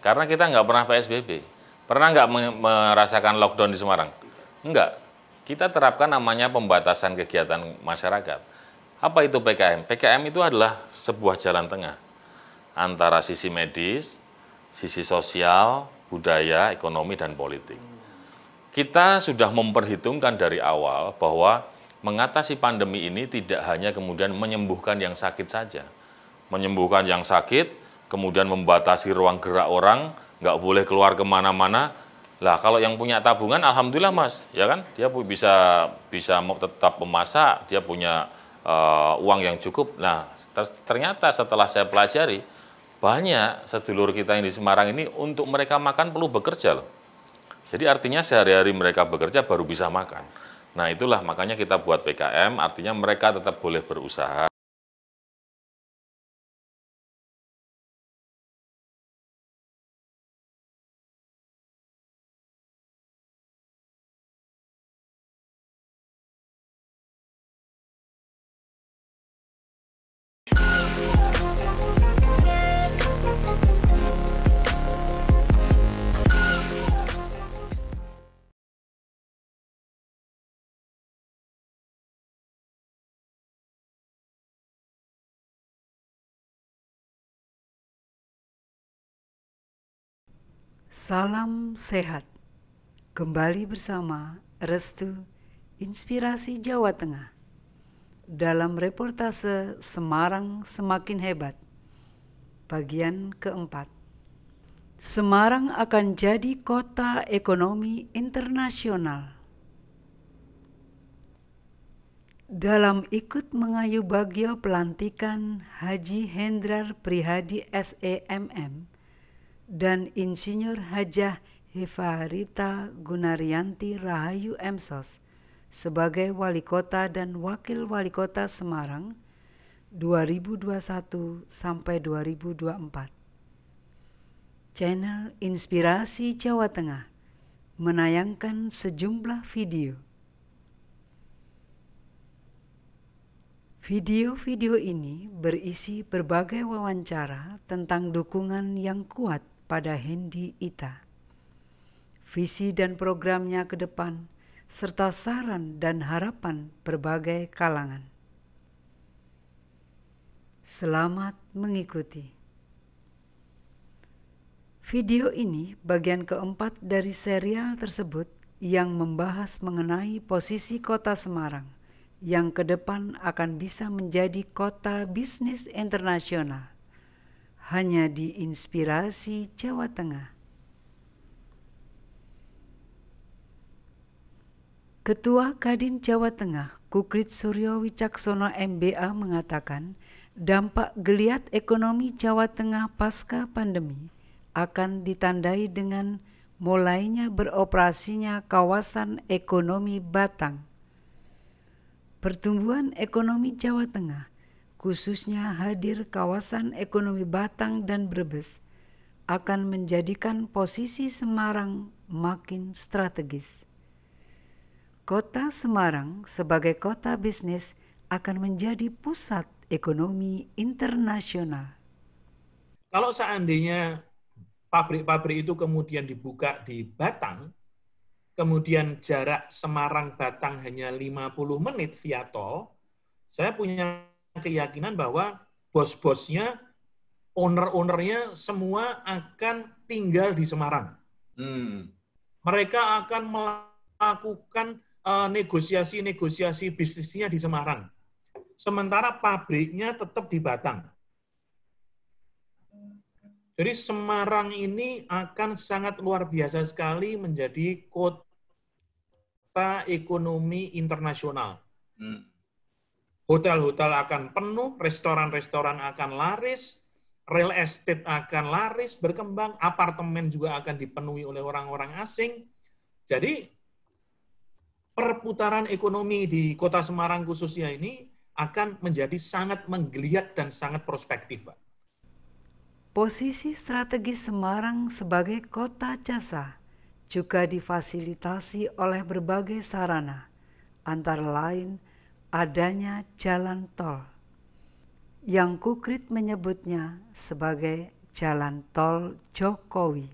Karena kita nggak pernah PSBB. Pernah nggak merasakan lockdown di Semarang? Enggak. Kita terapkan namanya pembatasan kegiatan masyarakat. Apa itu PKM? PKM itu adalah sebuah jalan tengah antara sisi medis, sisi sosial, budaya, ekonomi, dan politik. Kita sudah memperhitungkan dari awal bahwa mengatasi pandemi ini tidak hanya kemudian menyembuhkan yang sakit saja. Menyembuhkan yang sakit, kemudian membatasi ruang gerak orang, nggak boleh keluar kemana-mana. Lah kalau yang punya tabungan, alhamdulillah mas, ya kan? Dia bisa bisa tetap memasak, dia punya uh, uang yang cukup. Nah ternyata setelah saya pelajari, banyak sedulur kita yang di Semarang ini untuk mereka makan perlu bekerja loh. Jadi artinya sehari-hari mereka bekerja baru bisa makan. Nah itulah makanya kita buat PKM, artinya mereka tetap boleh berusaha, Salam sehat. Kembali bersama Restu Inspirasi Jawa Tengah. Dalam reportase Semarang Semakin Hebat. Bagian keempat. Semarang akan jadi kota ekonomi internasional. Dalam ikut mengayu bagio pelantikan Haji Hendrar Prihadi SEMM, dan Insinyur Hajah Hefarita Gunaryanti Rahayu Emsos sebagai Wali Kota dan Wakil Wali Kota Semarang 2021 sampai 2024. Channel Inspirasi Jawa Tengah menayangkan sejumlah video. Video-video ini berisi berbagai wawancara tentang dukungan yang kuat pada Hendi Ita. Visi dan programnya ke depan, serta saran dan harapan berbagai kalangan. Selamat mengikuti. Video ini bagian keempat dari serial tersebut yang membahas mengenai posisi kota Semarang yang ke depan akan bisa menjadi kota bisnis internasional hanya di Inspirasi Jawa Tengah. Ketua Kadin Jawa Tengah, Kukrit Suryo Wicaksono MBA mengatakan, dampak geliat ekonomi Jawa Tengah pasca pandemi akan ditandai dengan mulainya beroperasinya kawasan ekonomi Batang. Pertumbuhan ekonomi Jawa Tengah khususnya hadir kawasan ekonomi Batang dan Brebes, akan menjadikan posisi Semarang makin strategis. Kota Semarang sebagai kota bisnis akan menjadi pusat ekonomi internasional. Kalau seandainya pabrik-pabrik itu kemudian dibuka di Batang, kemudian jarak Semarang-Batang hanya 50 menit via tol, saya punya keyakinan bahwa bos-bosnya, owner-ownernya semua akan tinggal di Semarang. Hmm. Mereka akan melakukan eh, negosiasi-negosiasi uh, bisnisnya di Semarang. Sementara pabriknya tetap di Batang. Jadi Semarang ini akan sangat luar biasa sekali menjadi kota ekonomi internasional. Hmm hotel-hotel akan penuh, restoran-restoran akan laris, real estate akan laris, berkembang, apartemen juga akan dipenuhi oleh orang-orang asing. Jadi perputaran ekonomi di kota Semarang khususnya ini akan menjadi sangat menggeliat dan sangat prospektif, Pak. Posisi strategis Semarang sebagai kota jasa juga difasilitasi oleh berbagai sarana, antara lain – adanya jalan tol yang Kukrit menyebutnya sebagai jalan tol Jokowi.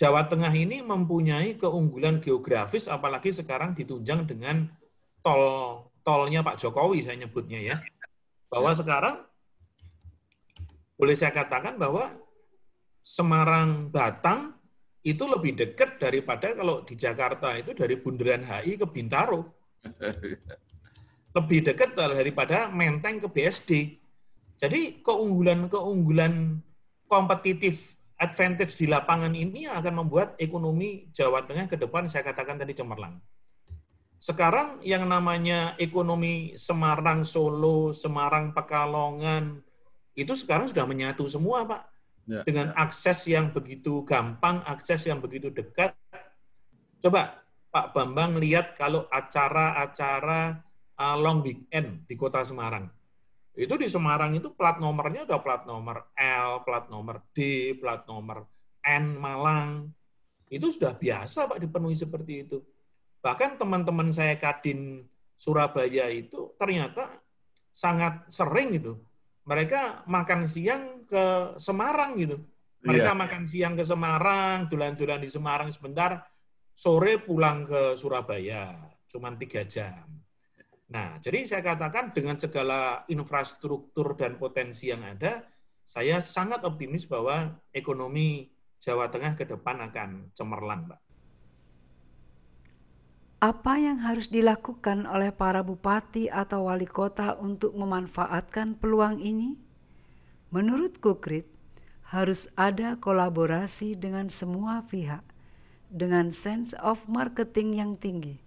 Jawa Tengah ini mempunyai keunggulan geografis apalagi sekarang ditunjang dengan tol tolnya Pak Jokowi saya nyebutnya ya. Bahwa ya. sekarang boleh saya katakan bahwa Semarang Batang itu lebih dekat daripada kalau di Jakarta itu dari Bundaran HI ke Bintaro. Lebih dekat daripada Menteng ke BSD. Jadi keunggulan-keunggulan kompetitif advantage di lapangan ini akan membuat ekonomi Jawa Tengah ke depan saya katakan tadi cemerlang. Sekarang yang namanya ekonomi Semarang, Solo, Semarang, Pekalongan, itu sekarang sudah menyatu semua, Pak. Ya, Dengan ya. akses yang begitu gampang, akses yang begitu dekat. Coba Pak Bambang lihat kalau acara-acara eh, long weekend di Kota Semarang. Itu di Semarang itu plat nomornya ada plat nomor L, plat nomor D, plat nomor N Malang. Itu sudah biasa Pak dipenuhi seperti itu. Bahkan teman-teman saya Kadin Surabaya itu ternyata sangat sering gitu. Mereka makan siang ke Semarang gitu. Mereka yeah. makan siang ke Semarang, dulan-dulan di Semarang sebentar, sore pulang ke Surabaya, cuma tiga jam. Nah, jadi saya katakan dengan segala infrastruktur dan potensi yang ada, saya sangat optimis bahwa ekonomi Jawa Tengah ke depan akan cemerlang, Pak. Apa yang harus dilakukan oleh para bupati atau wali kota untuk memanfaatkan peluang ini? Menurut Kukrit, harus ada kolaborasi dengan semua pihak dengan sense of marketing yang tinggi,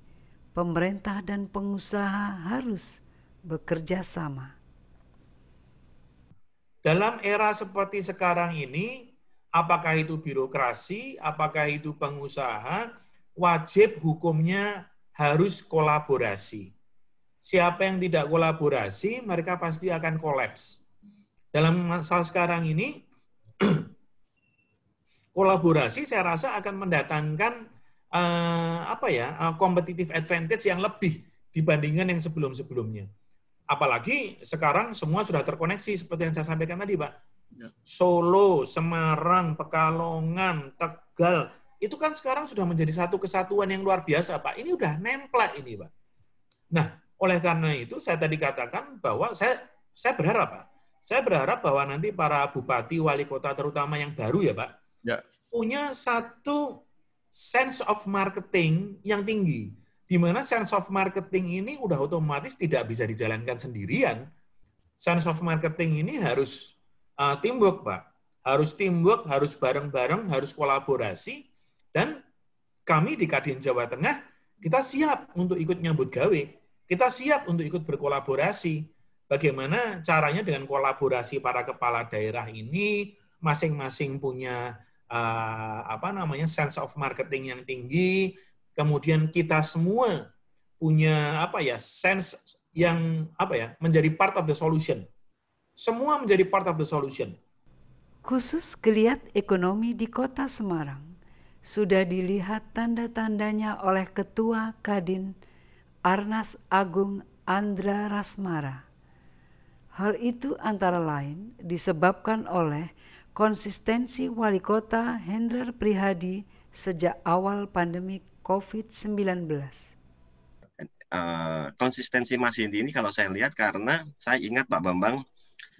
pemerintah dan pengusaha harus bekerja sama. Dalam era seperti sekarang ini, apakah itu birokrasi, apakah itu pengusaha, wajib hukumnya harus kolaborasi. Siapa yang tidak kolaborasi, mereka pasti akan kolaps. Dalam masa sekarang ini, kolaborasi saya rasa akan mendatangkan eh, apa ya eh, competitive advantage yang lebih dibandingkan yang sebelum-sebelumnya. Apalagi sekarang semua sudah terkoneksi seperti yang saya sampaikan tadi, Pak. Ya. Solo, Semarang, Pekalongan, Tegal, itu kan sekarang sudah menjadi satu kesatuan yang luar biasa, Pak. Ini udah nempel ini, Pak. Nah, oleh karena itu saya tadi katakan bahwa saya saya berharap, Pak. Saya berharap bahwa nanti para bupati, wali kota terutama yang baru ya, Pak, ya. punya satu sense of marketing yang tinggi. Di mana sense of marketing ini udah otomatis tidak bisa dijalankan sendirian. Sense of marketing ini harus uh, teamwork, Pak. Harus teamwork, harus bareng-bareng, harus kolaborasi. Dan kami di Kadin Jawa Tengah, kita siap untuk ikut nyambut gawe. Kita siap untuk ikut berkolaborasi. Bagaimana caranya dengan kolaborasi para kepala daerah ini, masing-masing punya uh, apa namanya sense of marketing yang tinggi, kemudian kita semua punya apa ya sense yang apa ya menjadi part of the solution. Semua menjadi part of the solution. Khusus geliat ekonomi di Kota Semarang sudah dilihat tanda-tandanya oleh Ketua Kadin Arnas Agung Andra Rasmara. Hal itu antara lain disebabkan oleh konsistensi wali kota Hendrar Prihadi sejak awal pandemi COVID-19. Uh, eh, konsistensi Mas Hindi ini kalau saya lihat karena saya ingat Pak Bambang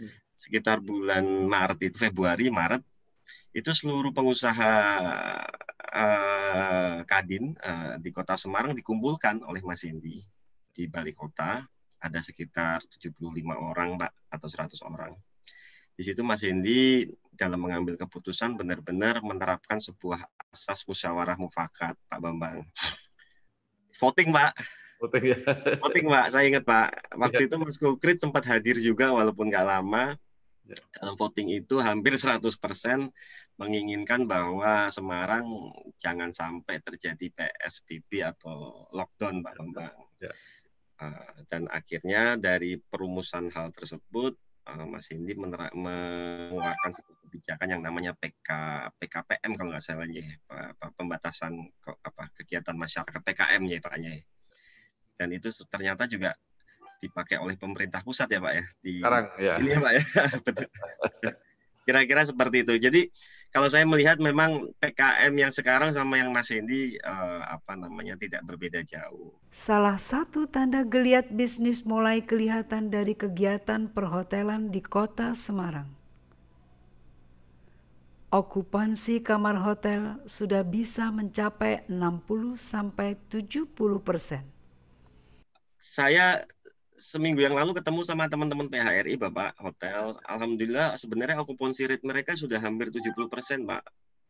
hmm. sekitar bulan Maret itu Februari Maret itu seluruh pengusaha uh, kadin uh, di Kota Semarang dikumpulkan oleh Mas Hindi di Bali Kota ada sekitar 75 orang Pak atau 100 orang di situ Mas Hendi dalam mengambil keputusan benar-benar menerapkan sebuah asas musyawarah mufakat, Pak Bambang. Voting, Pak. Voting, ya. Voting, Pak. Saya ingat, Pak. Waktu ya. itu Mas Kukrit sempat hadir juga walaupun nggak lama. Iya. Dalam voting itu hampir 100% menginginkan bahwa Semarang jangan sampai terjadi PSBB atau lockdown, Pak iya. Bambang. Ya. Dan akhirnya dari perumusan hal tersebut, Eh, Mas Hendi mengeluarkan sebuah kebijakan yang namanya PK PKPM kalau nggak salah ya apa, pembatasan apa kegiatan masyarakat PKM ya Pak ya. Dan itu ternyata juga dipakai oleh pemerintah pusat ya Pak ya di Sekarang, ya. ini ya Pak ya kira-kira seperti itu jadi kalau saya melihat memang PKM yang sekarang sama yang Mas Hendi uh, eh, apa namanya tidak berbeda jauh. Salah satu tanda geliat bisnis mulai kelihatan dari kegiatan perhotelan di kota Semarang. Okupansi kamar hotel sudah bisa mencapai 60 sampai 70 persen. Saya seminggu yang lalu ketemu sama teman-teman PHRI Bapak Hotel. Alhamdulillah sebenarnya okupansi rate mereka sudah hampir 70 persen Pak.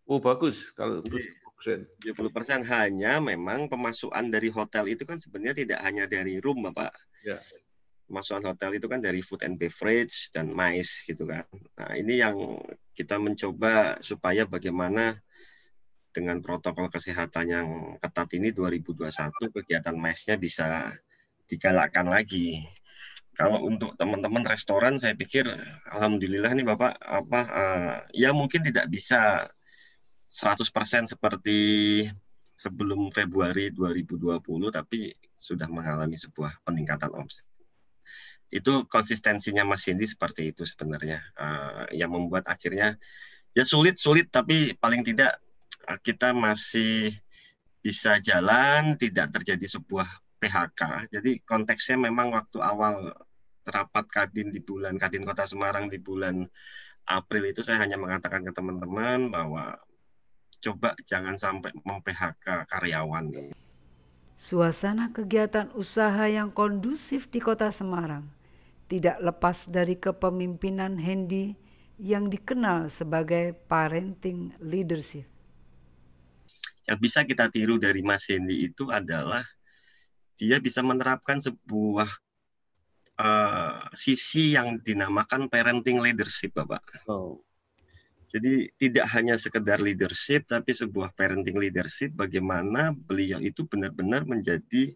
Oh bagus kalau 70 iya. persen. 70 persen hanya memang pemasukan dari hotel itu kan sebenarnya tidak hanya dari room Bapak. Ya. Pemasukan hotel itu kan dari food and beverage dan mais gitu kan. Nah ini yang kita mencoba supaya bagaimana dengan protokol kesehatan yang ketat ini 2021 kegiatan maisnya bisa digalakkan lagi. Kalau untuk teman-teman restoran, saya pikir alhamdulillah nih Bapak apa uh, ya mungkin tidak bisa 100% seperti sebelum Februari 2020 tapi sudah mengalami sebuah peningkatan omset. Itu konsistensinya Mas Hindi seperti itu sebenarnya uh, yang membuat akhirnya ya sulit-sulit tapi paling tidak eh, kita masih bisa jalan, tidak terjadi sebuah PHK. Jadi konteksnya memang waktu awal rapat Kadin di bulan Kadin Kota Semarang di bulan April itu saya hanya mengatakan ke teman-teman bahwa coba jangan sampai memphk karyawan. Suasana kegiatan usaha yang kondusif di Kota Semarang tidak lepas dari kepemimpinan Hendy yang dikenal sebagai parenting leadership. Yang bisa kita tiru dari Mas Hendy itu adalah dia bisa menerapkan sebuah uh, sisi yang dinamakan parenting leadership, Bapak. Oh. Jadi tidak hanya sekedar leadership, tapi sebuah parenting leadership bagaimana beliau itu benar-benar menjadi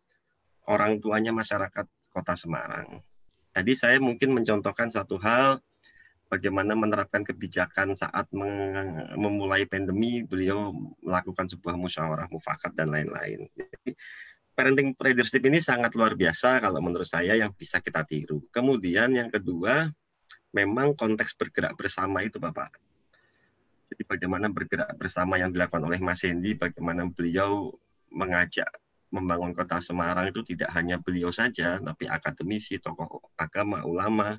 orang tuanya masyarakat kota Semarang. Tadi saya mungkin mencontohkan satu hal, bagaimana menerapkan kebijakan saat memulai pandemi, beliau melakukan sebuah musyawarah mufakat dan lain-lain parenting leadership ini sangat luar biasa kalau menurut saya yang bisa kita tiru. Kemudian yang kedua, memang konteks bergerak bersama itu Bapak. Jadi bagaimana bergerak bersama yang dilakukan oleh Mas Hendy, bagaimana beliau mengajak membangun kota Semarang itu tidak hanya beliau saja, tapi akademisi, tokoh agama, ulama,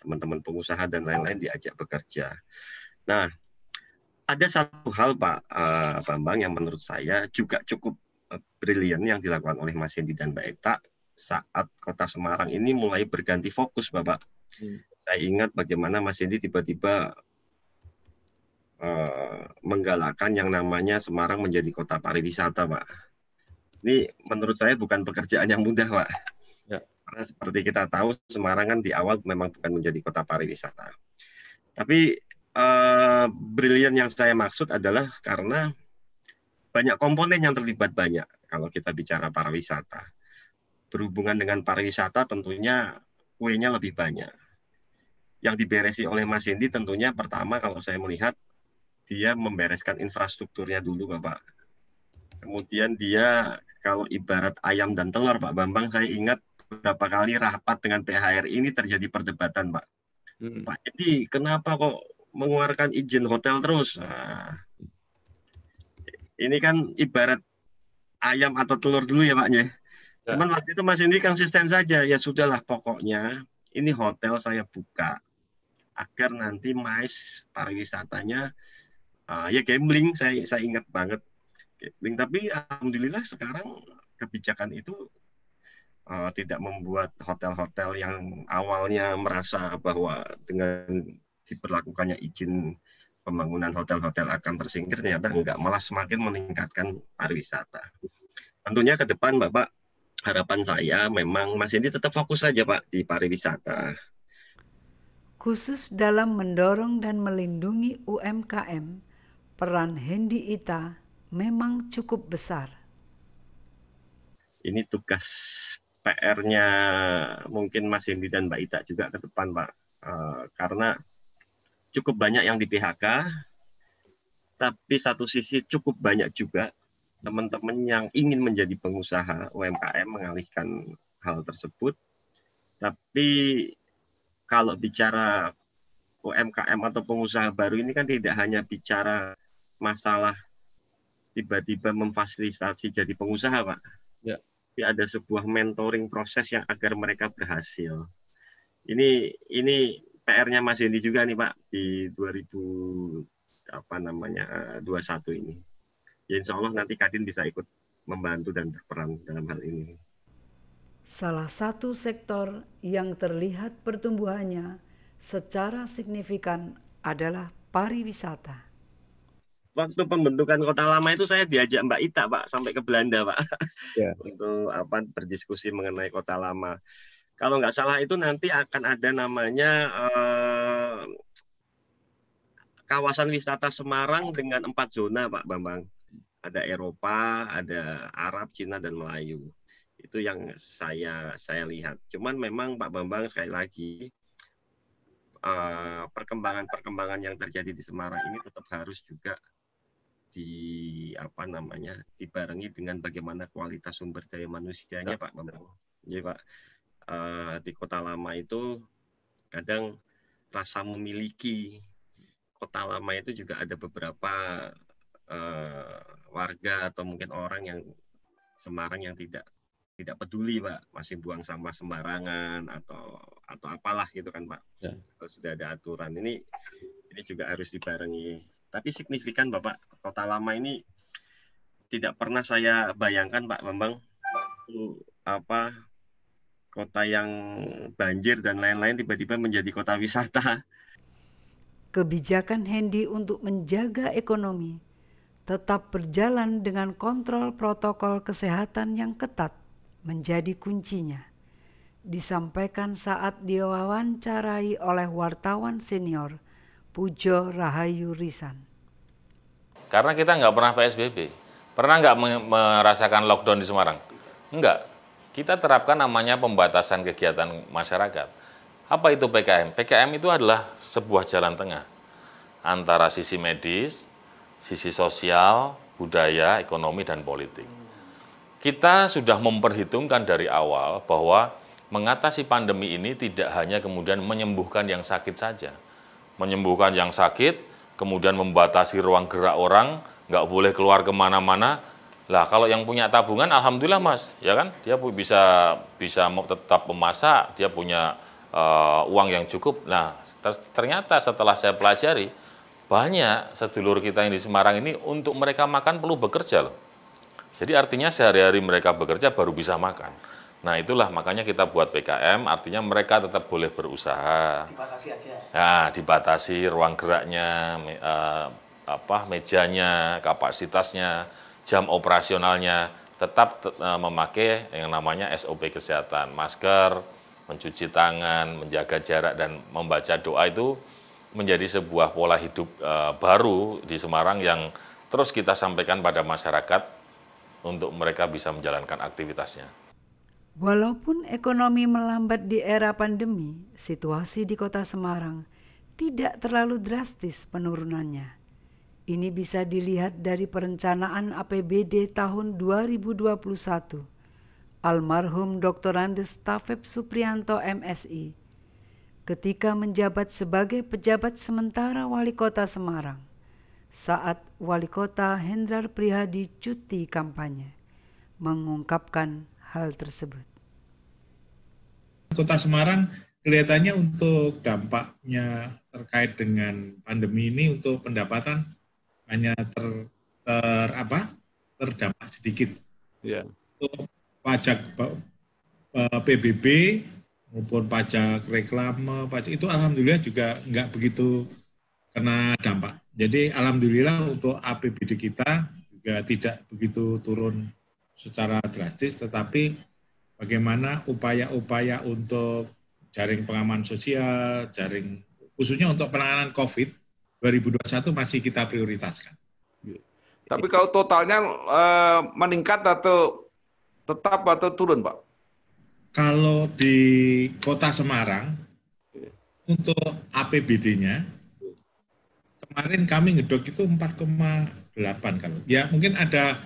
teman-teman pengusaha, dan lain-lain diajak bekerja. Nah, ada satu hal Pak eh, Bambang yang menurut saya juga cukup Eh, brilian yang dilakukan oleh Mas Hendi dan Mbak Eta saat kota Semarang ini mulai berganti fokus, Bapak. Hmm. Saya ingat bagaimana Mas Hendi tiba-tiba uh, menggalakkan yang namanya Semarang menjadi kota pariwisata, Pak. Ini menurut saya bukan pekerjaan yang mudah, Pak. Ya. Karena seperti kita tahu, Semarang kan di awal memang bukan menjadi kota pariwisata. Tapi uh, eh, brilian yang saya maksud adalah karena banyak komponen yang terlibat banyak kalau kita bicara pariwisata. Berhubungan dengan pariwisata tentunya kuenya lebih banyak. Yang diberesi oleh Mas Hendi tentunya pertama kalau saya melihat dia membereskan infrastrukturnya dulu Bapak. Kemudian dia kalau ibarat ayam dan telur Pak Bambang saya ingat berapa kali rapat dengan PHR ini terjadi perdebatan Pak. Hmm. Pak Hendi kenapa kok mengeluarkan izin hotel terus? Nah, ini kan ibarat ayam atau telur dulu ya Pak Ya. ya. Cuman waktu itu Mas Indri konsisten saja, ya sudahlah pokoknya ini hotel saya buka agar nanti mais pariwisatanya uh, ya gambling saya saya ingat banget gambling tapi alhamdulillah sekarang kebijakan itu uh, tidak membuat hotel-hotel yang awalnya merasa bahwa dengan diperlakukannya izin pembangunan hotel-hotel akan tersingkir ternyata enggak malah semakin meningkatkan pariwisata. Tentunya ke depan Bapak harapan saya memang Mas ini tetap fokus saja Pak di pariwisata. Khusus dalam mendorong dan melindungi UMKM, peran Hendi Ita memang cukup besar. Ini tugas PR-nya mungkin Mas Hendi dan Mbak Ita juga ke depan Pak. Uh, karena cukup banyak yang di PHK, tapi satu sisi cukup banyak juga teman-teman yang ingin menjadi pengusaha UMKM mengalihkan hal tersebut. Tapi kalau bicara UMKM atau pengusaha baru ini kan tidak hanya bicara masalah tiba-tiba memfasilitasi jadi pengusaha, Pak. Ya. Tapi ada sebuah mentoring proses yang agar mereka berhasil. Ini ini PR-nya Mas Hendy juga nih Pak di 2000 apa namanya 21 ini. Ya insya Allah nanti Kadin bisa ikut membantu dan berperan dalam hal ini. Salah satu sektor yang terlihat pertumbuhannya secara signifikan adalah pariwisata. Waktu pembentukan kota lama itu saya diajak Mbak Ita Pak sampai ke Belanda Pak ya. untuk apa berdiskusi mengenai kota lama kalau nggak salah itu nanti akan ada namanya eh, kawasan wisata Semarang dengan empat zona, Pak Bambang. Ada Eropa, ada Arab, Cina, dan Melayu. Itu yang saya saya lihat. Cuman memang Pak Bambang sekali lagi eh, perkembangan-perkembangan uh, yang terjadi di Semarang ini tetap harus juga di apa namanya dibarengi dengan bagaimana kualitas sumber daya manusianya, ya. Pak Bambang. Ya, Pak uh, di kota lama itu kadang rasa memiliki kota lama itu juga ada beberapa uh, warga atau mungkin orang yang Semarang yang tidak tidak peduli pak masih buang sampah sembarangan atau atau apalah gitu kan pak ya. Kalau sudah ada aturan ini ini juga harus dibarengi tapi signifikan bapak kota lama ini tidak pernah saya bayangkan pak bambang apa kota yang banjir dan lain-lain tiba-tiba menjadi kota wisata. Kebijakan Hendy untuk menjaga ekonomi tetap berjalan dengan kontrol protokol kesehatan yang ketat menjadi kuncinya. Disampaikan saat diwawancarai oleh wartawan senior Pujo Rahayu Risan. Karena kita nggak pernah PSBB, pernah nggak merasakan lockdown di Semarang? Enggak kita terapkan namanya pembatasan kegiatan masyarakat. Apa itu PKM? PKM itu adalah sebuah jalan tengah antara sisi medis, sisi sosial, budaya, ekonomi, dan politik. Kita sudah memperhitungkan dari awal bahwa mengatasi pandemi ini tidak hanya kemudian menyembuhkan yang sakit saja. Menyembuhkan yang sakit, kemudian membatasi ruang gerak orang, nggak boleh keluar kemana-mana, lah kalau yang punya tabungan alhamdulillah Mas, ya kan? Dia bisa bisa tetap memasak, dia punya uh, uang yang cukup. Nah, ternyata setelah saya pelajari banyak sedulur kita yang di Semarang ini untuk mereka makan perlu bekerja loh. Jadi artinya sehari-hari mereka bekerja baru bisa makan. Nah itulah makanya kita buat PKM, artinya mereka tetap boleh berusaha. Dibatasi aja. Nah, dibatasi ruang geraknya, me, uh, apa mejanya, kapasitasnya jam operasionalnya tetap e, memakai yang namanya SOP kesehatan, masker, mencuci tangan, menjaga jarak dan membaca doa itu menjadi sebuah pola hidup e, baru di Semarang yang terus kita sampaikan pada masyarakat untuk mereka bisa menjalankan aktivitasnya. Walaupun ekonomi melambat di era pandemi, situasi di Kota Semarang tidak terlalu drastis penurunannya. Ini bisa dilihat dari perencanaan APBD tahun 2021. Almarhum Dr. Andes Tafeb Suprianto MSI ketika menjabat sebagai pejabat sementara wali kota Semarang saat wali kota Hendrar Prihadi cuti kampanye mengungkapkan hal tersebut. Kota Semarang kelihatannya untuk dampaknya terkait dengan pandemi ini untuk pendapatan hanya ter, ter apa terdampak sedikit. Yeah. Untuk pajak PBB maupun pajak reklame, pajak itu alhamdulillah juga nggak begitu kena dampak. Jadi alhamdulillah untuk APBD kita juga tidak begitu turun secara drastis, tetapi bagaimana upaya-upaya untuk jaring pengaman sosial, jaring khususnya untuk penanganan COVID 2021 masih kita prioritaskan. Tapi kalau totalnya eh, meningkat atau tetap atau turun, Pak? Kalau di Kota Semarang iya. untuk APBD-nya kemarin kami ngedok itu 4,8 kalau. Ya mungkin ada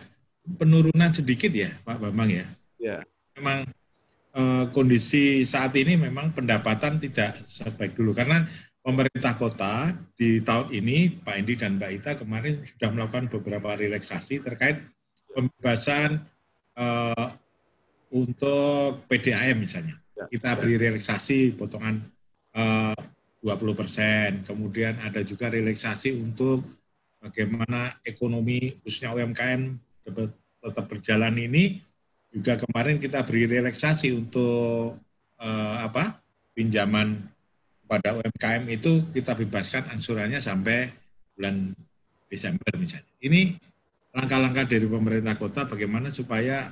penurunan sedikit ya, Pak Bambang ya. Ya. Memang eh, kondisi saat ini memang pendapatan tidak sebaik dulu karena pemerintah kota di tahun ini, Pak Indi dan Mbak Ita kemarin sudah melakukan beberapa relaksasi terkait pembebasan uh, untuk PDAM misalnya. Ya. Kita beri relaksasi potongan eh, uh, 20 persen, kemudian ada juga relaksasi untuk bagaimana ekonomi khususnya UMKM tetap berjalan ini. Juga kemarin kita beri relaksasi untuk uh, apa pinjaman pada UMKM itu kita bebaskan angsurannya sampai bulan Desember misalnya. Ini langkah-langkah dari pemerintah kota bagaimana supaya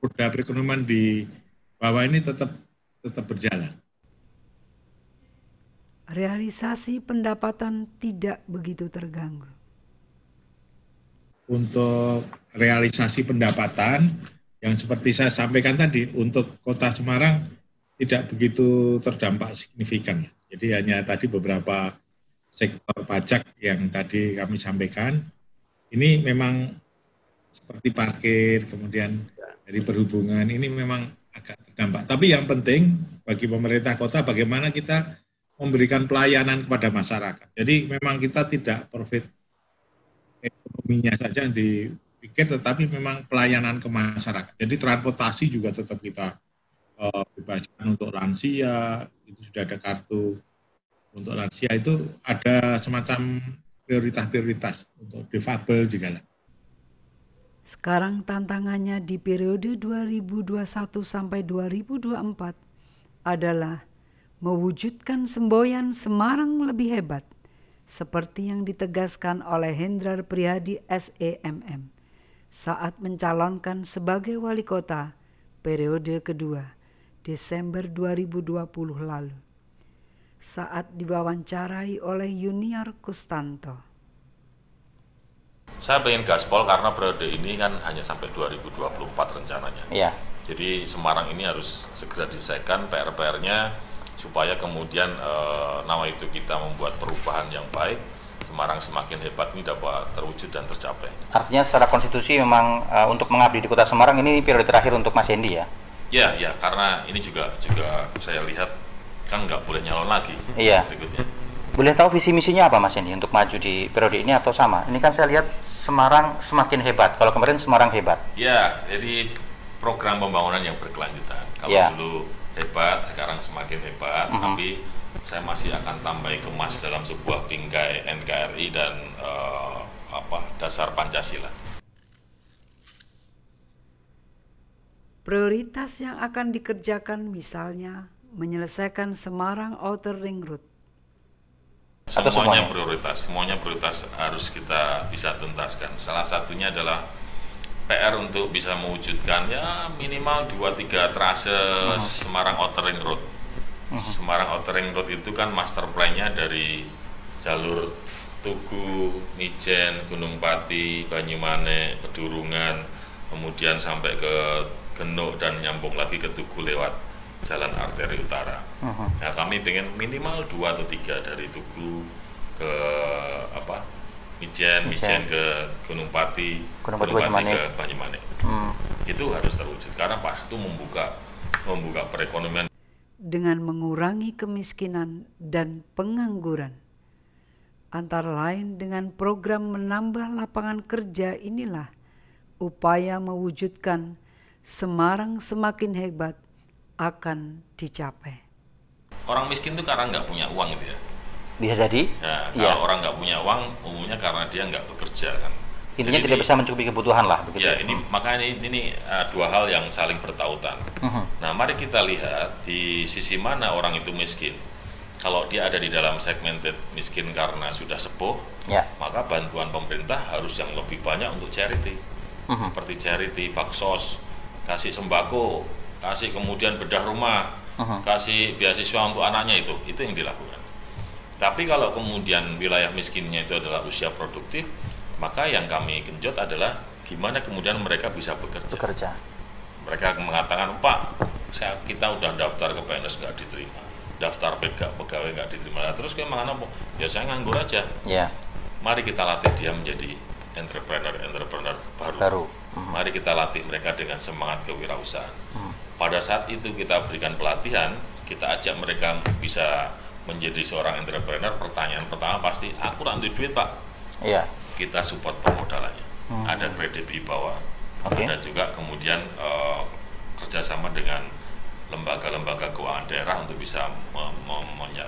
roda perekonomian di bawah ini tetap tetap berjalan. Realisasi pendapatan tidak begitu terganggu. Untuk realisasi pendapatan yang seperti saya sampaikan tadi untuk Kota Semarang tidak begitu terdampak signifikan. Jadi hanya tadi beberapa sektor pajak yang tadi kami sampaikan, ini memang seperti parkir, kemudian ya. dari perhubungan, ini memang agak terdampak. Tapi yang penting bagi pemerintah kota bagaimana kita memberikan pelayanan kepada masyarakat. Jadi memang kita tidak profit ekonominya saja yang dipikir, tetapi memang pelayanan ke masyarakat. Jadi transportasi juga tetap kita Eh, untuk lansia itu sudah ada kartu untuk lansia itu ada semacam prioritas-prioritas untuk difabel juga Sekarang tantangannya di periode 2021 sampai 2024 adalah mewujudkan semboyan Semarang lebih hebat seperti yang ditegaskan oleh Hendrar Prihadi SEMM saat mencalonkan sebagai wali kota periode kedua Desember 2020 lalu saat diwawancarai oleh Junior Kustanto. Saya pengen gaspol karena periode ini kan hanya sampai 2024 rencananya. Iya. Jadi Semarang ini harus segera diselesaikan PR-PR-nya supaya kemudian e, nama itu kita membuat perubahan yang baik Semarang semakin hebat ini dapat terwujud dan tercapai. Artinya secara konstitusi memang e, untuk mengabdi di Kota Semarang ini periode terakhir untuk Mas Hendi ya? Ya, ya, karena ini juga juga saya lihat kan nggak boleh nyalon lagi. Iya. Berikutnya. Boleh tahu visi misinya apa Mas ini untuk maju di periode ini atau sama? Ini kan saya lihat Semarang semakin hebat. Kalau kemarin Semarang hebat. Ya, jadi program pembangunan yang berkelanjutan. Kalau ya. dulu hebat, sekarang semakin hebat, mm -hmm. tapi saya masih akan tambah kemas dalam sebuah bingkai NKRI dan uh, apa dasar Pancasila. Prioritas yang akan dikerjakan misalnya menyelesaikan Semarang Outer Ring Road. Semuanya, prioritas, semuanya prioritas harus kita bisa tuntaskan. Salah satunya adalah PR untuk bisa mewujudkan ya minimal 2-3 trase uh mhm. -huh. Semarang Outer Ring Road. Uh mhm. -huh. Semarang Outer Ring Road itu kan master plan-nya dari jalur Tugu, Mijen, Gunung Pati, Banyumane, Pedurungan, kemudian sampai ke Genuk dan nyambung lagi ke Tugu lewat jalan arteri utara. Uh-huh. Nah kami pengen minimal dua atau tiga dari Tugu ke apa Mijen, Mijen, ke Gunung Pati, Gunung Pati, Gunung Pati ke Banyumanik. Hmm. Itu harus terwujud karena pas itu membuka membuka perekonomian dengan mengurangi kemiskinan dan pengangguran. Antara lain dengan program menambah lapangan kerja inilah upaya mewujudkan Semarang semakin hebat akan dicapai. Orang miskin itu karena nggak punya uang gitu ya? Bisa jadi. Ya, iya. kalau ya. orang nggak punya uang, umumnya karena dia nggak bekerja kan. Intinya jadi tidak ini, bisa mencukupi kebutuhan lah. Begitu. Ya, ya. ini hmm. makanya ini, ini uh, dua hal yang saling bertautan. Hmm. Nah, mari kita lihat di sisi mana orang itu miskin. Kalau dia ada di dalam segmented miskin karena sudah sepuh, ya. maka bantuan pemerintah harus yang lebih banyak untuk charity, hmm. seperti charity baksos kasih sembako, kasih kemudian bedah rumah, uh-huh. kasih beasiswa untuk anaknya itu, itu yang dilakukan. Tapi kalau kemudian wilayah miskinnya itu adalah usia produktif, maka yang kami genjot adalah gimana kemudian mereka bisa bekerja. Bekerja. Mereka mengatakan, Pak, saya, kita udah daftar ke PNS nggak diterima, daftar PK, pegawai nggak diterima. Nah, terus kemana? Bu? Ya saya nganggur aja. Yeah. Mari kita latih dia menjadi entrepreneur-entrepreneur baru. baru Hmm. Mari kita latih mereka dengan semangat kewirausahaan. Hmm. Pada saat itu kita berikan pelatihan, kita ajak mereka bisa menjadi seorang entrepreneur. Pertanyaan pertama pasti, aku nanti duit pak. Iya. Kita support permodalannya. Hmm. Ada kredit bawah, okay. ada juga kemudian uh, kerjasama dengan lembaga-lembaga keuangan daerah untuk bisa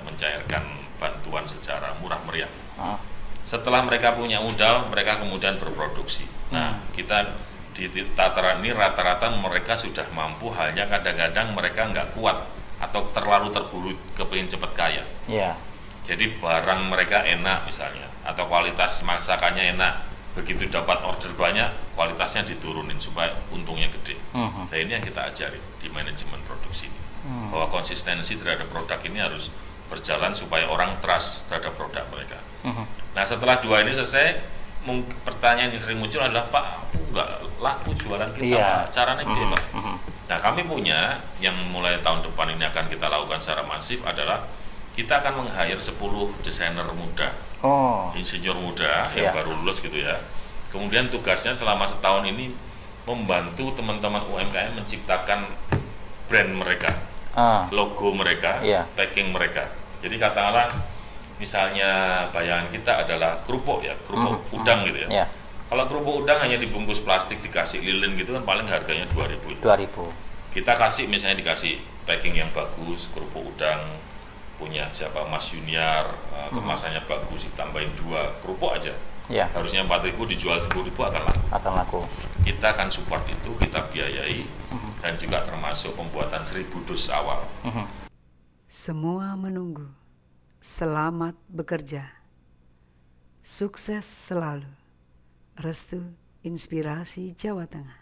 mencairkan bantuan secara murah meriah. Hmm. Setelah mereka punya modal, mereka kemudian berproduksi. Nah, hmm. kita di tataran ini rata-rata mereka sudah mampu hanya kadang-kadang mereka nggak kuat atau terlalu terburu kepingin cepat kaya yeah. jadi barang mereka enak misalnya atau kualitas masakannya enak begitu dapat order banyak kualitasnya diturunin supaya untungnya gede uh-huh. nah ini yang kita ajari di manajemen produksi ini uh-huh. bahwa konsistensi terhadap produk ini harus berjalan supaya orang trust terhadap produk mereka uh-huh. nah setelah dua ini selesai pertanyaan yang sering muncul adalah Pak, aku nggak laku jualan kita, yeah. caranya caranya gitu. mm-hmm. Pak. Mm-hmm. Nah kami punya yang mulai tahun depan ini akan kita lakukan secara masif adalah kita akan meng-hire 10 desainer muda, oh. insinyur muda yeah. yang iya. baru lulus gitu ya. Kemudian tugasnya selama setahun ini membantu teman-teman UMKM menciptakan brand mereka, ah. logo mereka, yeah. packing mereka. Jadi katakanlah misalnya bayangan kita adalah kerupuk ya, kerupuk mm -hmm. udang gitu ya. Yeah. Kalau kerupuk udang hanya dibungkus plastik dikasih lilin gitu kan paling harganya dua ribu. Ya. Dua ribu. Kita kasih misalnya dikasih packing yang bagus, kerupuk udang punya siapa Mas Junior, eh, hmm. kemasannya mm -hmm. bagus ditambahin dua kerupuk aja. yeah. Harusnya empat ribu dijual sepuluh ribu akan laku. Akan laku. Kita akan support itu, kita biayai mm -hmm. dan juga termasuk pembuatan seribu dus awal. Mm -hmm. Semua menunggu. Selamat bekerja. Sukses selalu. Restu Inspirasi Jawa Tengah.